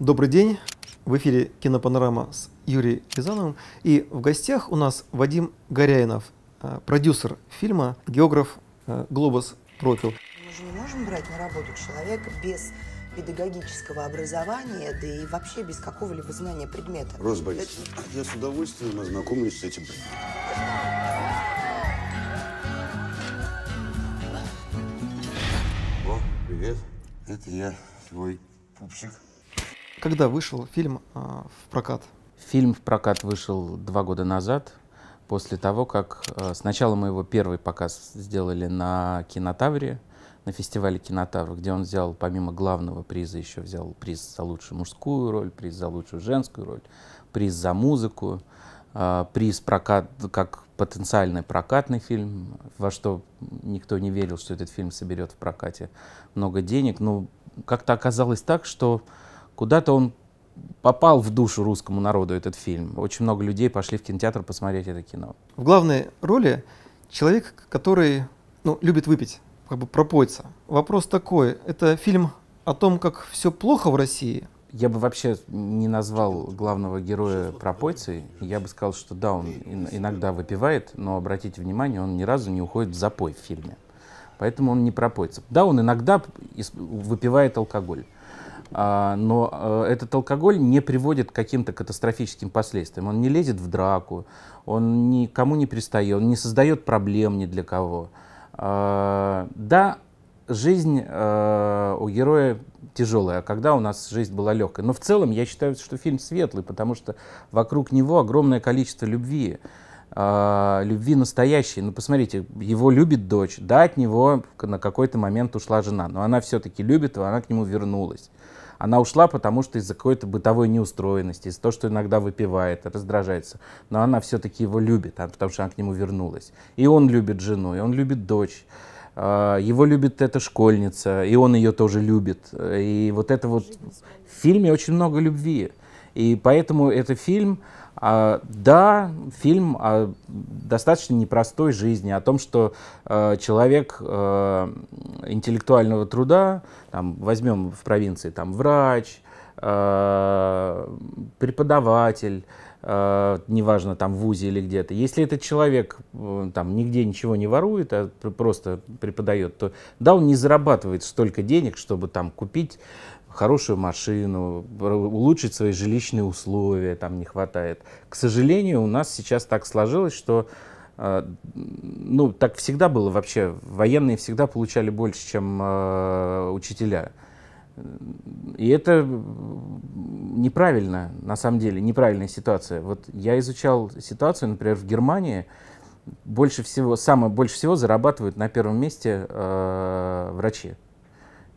Добрый день! В эфире «Кинопанорама» с Юрием Рязановым. И в гостях у нас Вадим Горяинов, э, продюсер фильма, географ э, «Глобус профил». Мы же не можем брать на работу человека без педагогического образования, да и вообще без какого-либо знания предмета. Роза Борисовна, я с удовольствием ознакомлюсь с этим предметом. Привет. Это я, твой пупсик. Когда вышел фильм а, в прокат? Фильм в прокат вышел два года назад, после того, как а, сначала мы его первый показ сделали на Кинотавре, на фестивале Кинотавра, где он взял, помимо главного приза, еще взял приз за лучшую мужскую роль, приз за лучшую женскую роль, приз за музыку. А, приз прокат, как потенциальный прокатный фильм, во что никто не верил, что этот фильм соберет в прокате много денег. Но ну, как-то оказалось так, что куда-то он попал в душу русскому народу этот фильм. Очень много людей пошли в кинотеатр посмотреть это кино. В главной роли человек, который ну, любит выпить, как бы пропойца. Вопрос такой, это фильм о том, как все плохо в России – я бы вообще не назвал главного героя пропойцей. Я бы сказал, что да, он иногда выпивает, но обратите внимание, он ни разу не уходит в запой в фильме. Поэтому он не пропойца. Да, он иногда выпивает алкоголь. А, но э, этот алкоголь не приводит к каким-то катастрофическим последствиям. Он не лезет в драку, он никому не пристает, он не создает проблем ни для кого. А, да, жизнь э, у героя тяжелая, а когда у нас жизнь была легкая. Но в целом я считаю, что фильм светлый, потому что вокруг него огромное количество любви. Э, любви настоящей. Ну, посмотрите, его любит дочь. Да, от него на какой-то момент ушла жена, но она все-таки любит его, она к нему вернулась. Она ушла, потому что из-за какой-то бытовой неустроенности, из-за того, что иногда выпивает, раздражается. Но она все-таки его любит, а, потому что она к нему вернулась. И он любит жену, и он любит дочь. А, его любит эта школьница, и он ее тоже любит. И вот это вот в фильме очень много любви. И поэтому это фильм, а, да, фильм о достаточно непростой жизни, о том, что э, человек э, интеллектуального труда, там, возьмем в провинции там, врач, э, преподаватель, Э, неважно, там в ВУЗе или где-то. Если этот человек э, там нигде ничего не ворует, а просто преподает, то да, он не зарабатывает столько денег, чтобы там купить хорошую машину, улучшить свои жилищные условия, там не хватает. К сожалению, у нас сейчас так сложилось, что э, ну, так всегда было вообще. Военные всегда получали больше, чем э, учителя. И это неправильно, на самом деле, неправильная ситуация. Вот я изучал ситуацию, например, в Германии больше всего, самое больше всего зарабатывают на первом месте э, врачи.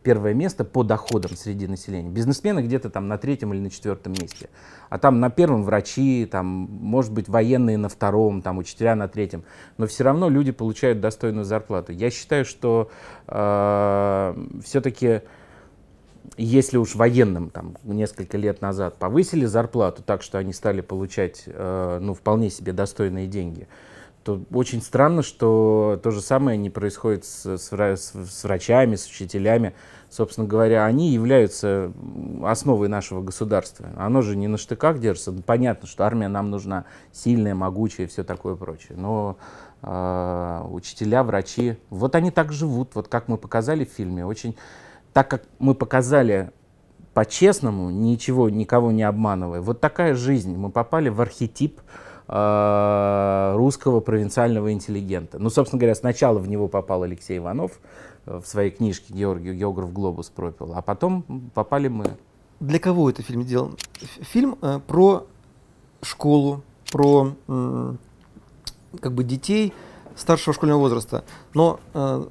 Первое место по доходам среди населения. Бизнесмены где-то там на третьем или на четвертом месте. А там на первом врачи, там, может быть, военные на втором, там, учителя на третьем. Но все равно люди получают достойную зарплату. Я считаю, что э, все-таки если уж военным там несколько лет назад повысили зарплату так, что они стали получать э, ну, вполне себе достойные деньги, то очень странно, что то же самое не происходит с, с, с врачами, с учителями. Собственно говоря, они являются основой нашего государства. Оно же не на штыках держится. Ну, понятно, что армия нам нужна сильная, могучая и все такое прочее. Но э, учителя, врачи, вот они так живут, вот как мы показали в фильме, очень так как мы показали по-честному, ничего, никого не обманывая, вот такая жизнь. Мы попали в архетип э, русского провинциального интеллигента. Ну, собственно говоря, сначала в него попал Алексей Иванов э, в своей книжке «Георгий географ глобус пропил», а потом попали мы. Для кого это фильм сделан? Фильм э, про школу, про э, как бы детей старшего школьного возраста. Но э,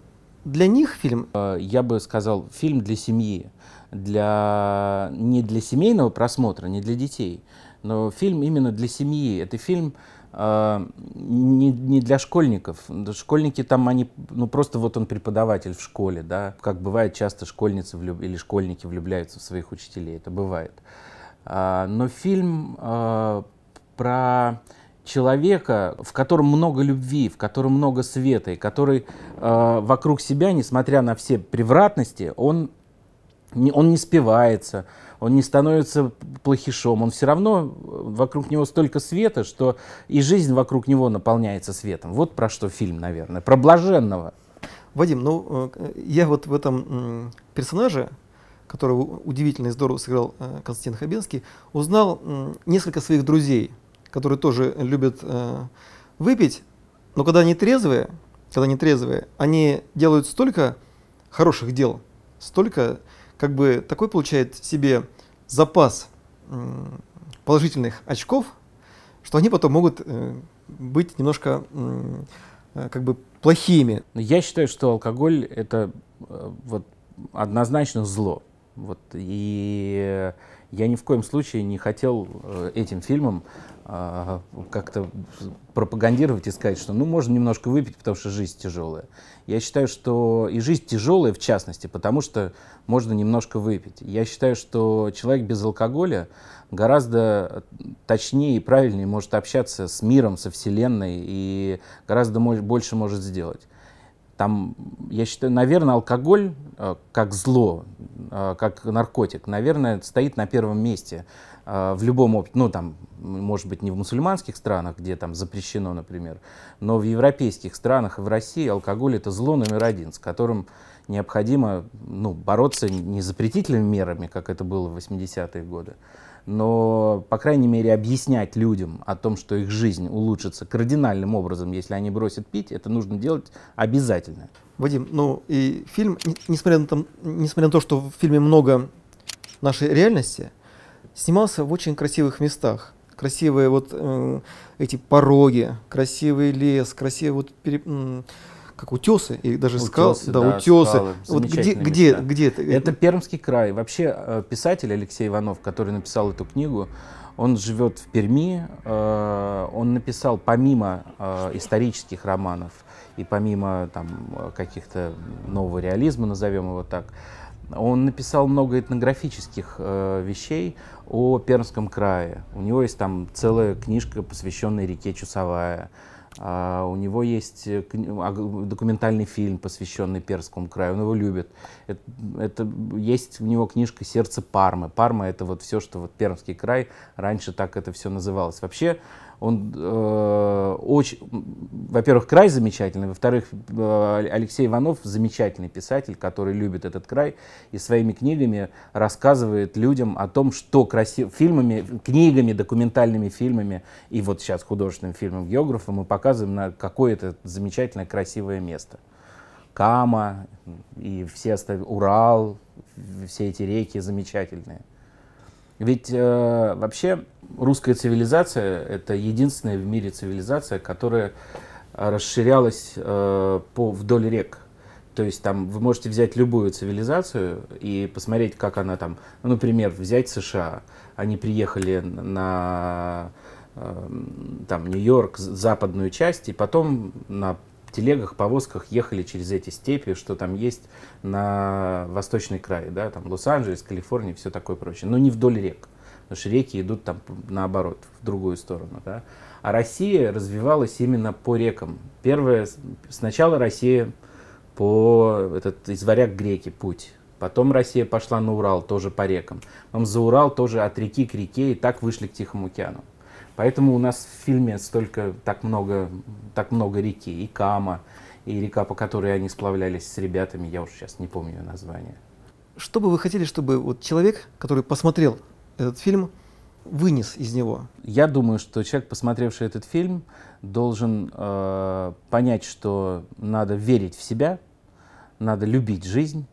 для них фильм? Э, я бы сказал, фильм для семьи. Для... Не для семейного просмотра, не для детей, но фильм именно для семьи. Это фильм э, не, не для школьников. Школьники там, они, ну просто вот он преподаватель в школе, да, как бывает часто школьницы влюб... или школьники влюбляются в своих учителей, это бывает. А, но фильм э, про человека, в котором много любви, в котором много света, и который э, вокруг себя, несмотря на все превратности, он не, он не спивается, он не становится плохишом, он все равно э, вокруг него столько света, что и жизнь вокруг него наполняется светом. Вот про что фильм, наверное, про блаженного. Вадим, ну э, я вот в этом персонаже, которого удивительно и здорово сыграл э, Константин Хабенский, узнал несколько своих друзей – которые тоже любят э, выпить, но когда они трезвые, когда они трезвые, они делают столько хороших дел, столько, как бы такой получает себе запас э, положительных очков, что они потом могут э, быть немножко э, как бы плохими. Я считаю, что алкоголь это э, вот однозначно зло. Вот и э, я ни в коем случае не хотел э, этим фильмом э, как-то пропагандировать и сказать, что ну можно немножко выпить, потому что жизнь тяжелая. Я считаю, что и жизнь тяжелая в частности, потому что можно немножко выпить. Я считаю, что человек без алкоголя гораздо точнее и правильнее может общаться с миром, со Вселенной и гораздо больше может сделать. Там, я считаю, наверное, алкоголь э, как зло, э, как наркотик, наверное, стоит на первом месте э, в любом опыте. Ну, там, может быть, не в мусульманских странах, где там запрещено, например, но в европейских странах и в России алкоголь — это зло номер один, с которым необходимо ну, бороться не запретительными мерами, как это было в 80-е годы, но, по крайней мере, объяснять людям о том, что их жизнь улучшится кардинальным образом, если они бросят пить, это нужно делать обязательно. Вадим, ну и фильм, несмотря на, там, несмотря на то, что в фильме много нашей реальности, снимался в очень красивых местах. Красивые вот э, эти пороги, красивый лес, красивые вот пере, э, как утесы и даже утесы, скал, да, да утесы. Скалы. Вот где, где, где это? Это Пермский край. Вообще э, писатель Алексей Иванов, который написал эту книгу, он живет в Перми. Э, он написал помимо э, исторических романов и помимо там каких-то нового реализма, назовем его так, он написал много этнографических э, вещей о Пермском крае. У него есть там целая книжка, посвященная реке Чусовая. А, у него есть э, а, документальный фильм, посвященный Перскому краю, он его любит. Это, это, есть у него книжка «Сердце Пармы». Парма — это вот все, что вот Пермский край, раньше так это все называлось. Вообще он э, очень, во-первых, край замечательный, во-вторых, э, Алексей Иванов замечательный писатель, который любит этот край и своими книгами рассказывает людям о том, что красивыми фильмами, книгами, документальными фильмами и вот сейчас художественным фильмом географом мы показываем, на какое это замечательное красивое место. Кама и все остальные, Урал, все эти реки замечательные. Ведь э, вообще русская цивилизация — это единственная в мире цивилизация, которая Расширялось э, по, вдоль рек. То есть там вы можете взять любую цивилизацию и посмотреть, как она там, ну, например, взять США. Они приехали на э, там Нью-Йорк, западную часть, и потом на телегах, повозках ехали через эти степи, что там есть на восточный край, да, там Лос-Анджелес, Калифорния, все такое прочее, но не вдоль рек. Угу потому что реки идут там наоборот, в другую сторону. Да? А Россия развивалась именно по рекам. Первое, сначала Россия по этот из варяг греки путь. Потом Россия пошла на Урал, тоже по рекам. Потом за Урал тоже от реки к реке и так вышли к Тихому океану. Поэтому у нас в фильме столько, так много, так много реки. И Кама, и река, по которой они сплавлялись с ребятами, я уже сейчас не помню ее название. Что бы вы хотели, чтобы вот человек, который посмотрел этот фильм вынес из него? Я думаю, что человек, посмотревший этот фильм, должен э, понять, что надо верить в себя, надо любить жизнь,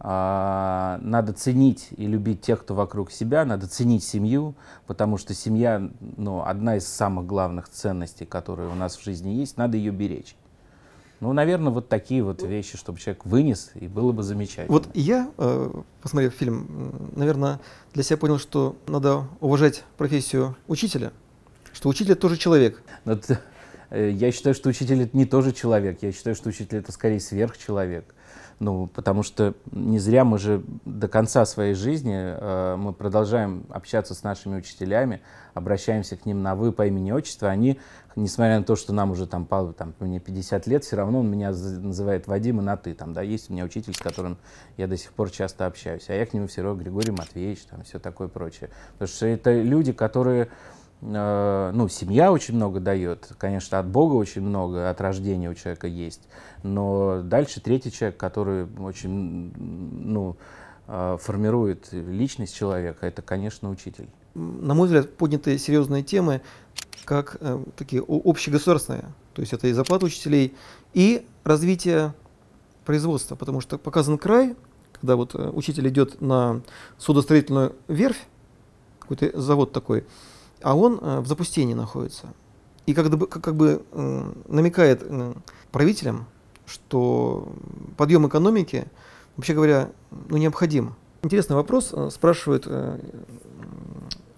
э, надо ценить и любить тех, кто вокруг себя, надо ценить семью, потому что семья ну, одна из самых главных ценностей, которые у нас в жизни есть, надо ее беречь. Ну, наверное, вот такие вот вещи, чтобы человек вынес, и было бы замечательно. Вот я, э, посмотрев фильм, наверное, для себя понял, что надо уважать профессию учителя, что учитель тоже человек. Вот, ну, э, я считаю, что учитель это не тоже человек, я считаю, что учитель это скорее сверхчеловек. Ну, потому что не зря мы же до конца своей жизни э, мы продолжаем общаться с нашими учителями, обращаемся к ним на «вы» по имени отчества. Они, несмотря на то, что нам уже там, по, там мне 50 лет, все равно он меня называет Вадим и на «ты». Там, да, есть у меня учитель, с которым я до сих пор часто общаюсь, а я к нему все равно Григорий Матвеевич, там, все такое прочее. Потому что это люди, которые Э, ну, семья очень много дает, конечно, от Бога очень много, от рождения у человека есть, но дальше третий человек, который очень, ну, э, формирует личность человека, это, конечно, учитель. На мой взгляд, подняты серьезные темы, как э, такие общегосударственные, то есть это и зарплата учителей, и развитие производства, потому что показан край, когда вот э, учитель идет на судостроительную верфь, какой-то завод такой, а он э, в запустении находится. И как бы, как, бы э, намекает э, правителям, что подъем экономики, вообще говоря, ну, необходим. Интересный вопрос спрашивает э,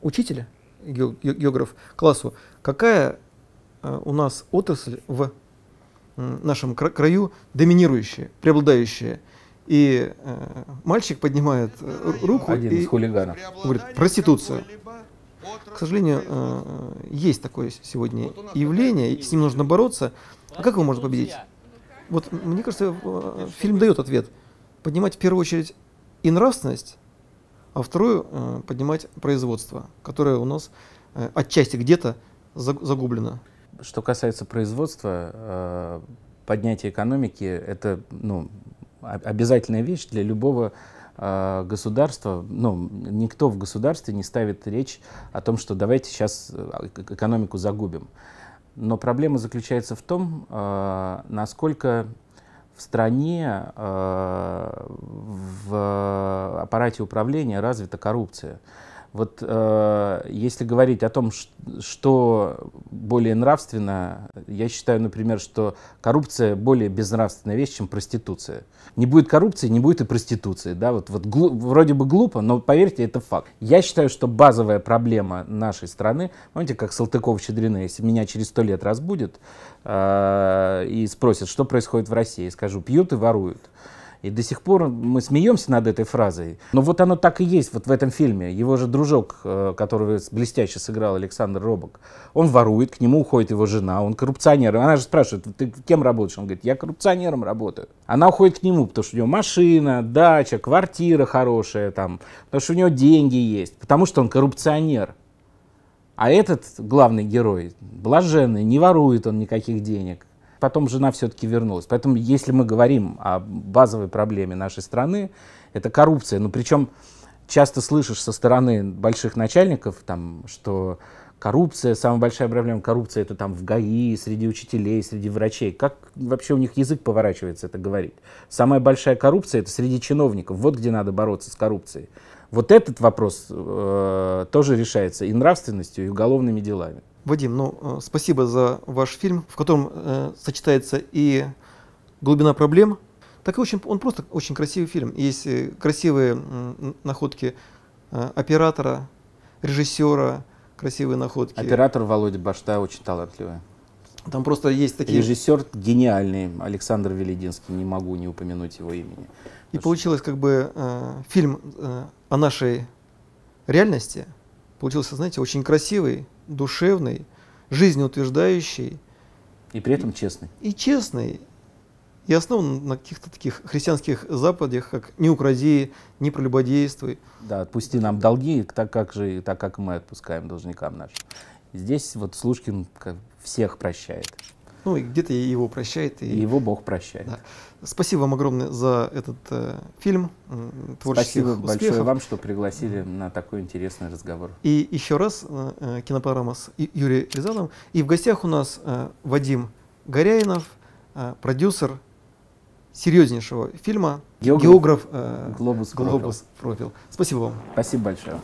учитель, ге географ, классу, какая у нас отрасль в нашем краю доминирующая, преобладающая? И мальчик поднимает руку Один и из хулиганов. говорит, проституция. К сожалению, э, э, есть такое сегодня явление, с ним нужно бороться. А как его можно победить? Вот, мне кажется, э, фильм дает ответ. Поднимать в первую очередь и нравственность, а вторую поднимать производство, которое у нас отчасти где-то загублено. Что касается производства, поднятие экономики – это ну, обязательная вещь для любого а, государство, ну, никто в государстве не ставит речь о том, что давайте сейчас э, э, экономику загубим. Но проблема заключается в том, а, насколько в стране, а, в аппарате управления развита коррупция. Вот э, если говорить о том, что более нравственно, я считаю, например, что коррупция более безнравственная вещь, чем проституция. Не будет коррупции, не будет и проституции. Да? Вот, вот глу, вроде бы глупо, но поверьте, это факт. Я считаю, что базовая проблема нашей страны, помните, как Салтыков-Щедрина, если меня через сто лет разбудят э, и спросят, что происходит в России, скажу, пьют и воруют. И до сих пор мы смеемся над этой фразой. Но вот оно так и есть вот в этом фильме. Его же дружок, э, которого блестяще сыграл Александр Робок, он ворует, к нему уходит его жена, он коррупционер. Она же спрашивает, ты кем работаешь? Он говорит, я коррупционером работаю. Она уходит к нему, потому что у него машина, дача, квартира хорошая, там, потому что у него деньги есть, потому что он коррупционер. А этот главный герой блаженный, не ворует он никаких денег потом жена все-таки вернулась. Поэтому, если мы говорим о базовой проблеме нашей страны, это коррупция. Ну, причем часто слышишь со стороны больших начальников, там, что коррупция, самая большая проблема коррупция это там в ГАИ, среди учителей, среди врачей. Как вообще у них язык поворачивается это говорить? Самая большая коррупция это среди чиновников. Вот где надо бороться с коррупцией. Вот этот вопрос э, тоже решается и нравственностью, и уголовными делами. Вадим, ну э, спасибо за ваш фильм, в котором э, сочетается и глубина проблем, так и очень, он просто очень красивый фильм. Есть э, красивые находки э, оператора, режиссера, красивые находки. Оператор Володя Башта очень талантливый. Там просто есть такие... Режиссер гениальный, Александр Велединский, не могу не упомянуть его имени. И получилось как бы э, фильм э, о нашей реальности получился, знаете, очень красивый, душевный, жизнеутверждающий. И при этом честный. И, и честный. И основан на каких-то таких христианских западах, как «не укради», «не прелюбодействуй». Да, отпусти нам долги, так как, же, так как мы отпускаем должникам нашим. Здесь вот Слушкин всех прощает. Ну и где-то его прощает. И... и его Бог прощает. Да. Спасибо вам огромное за этот э, фильм. Творческих Спасибо успехов. большое вам, что пригласили на такой интересный разговор. И еще раз э, э кинопарама с Юрием Рязановым. И в гостях у нас э, Вадим Горяинов, э, продюсер серьезнейшего фильма «Географ, географ э, «Глобус, Глобус профил». Спасибо вам. Спасибо большое.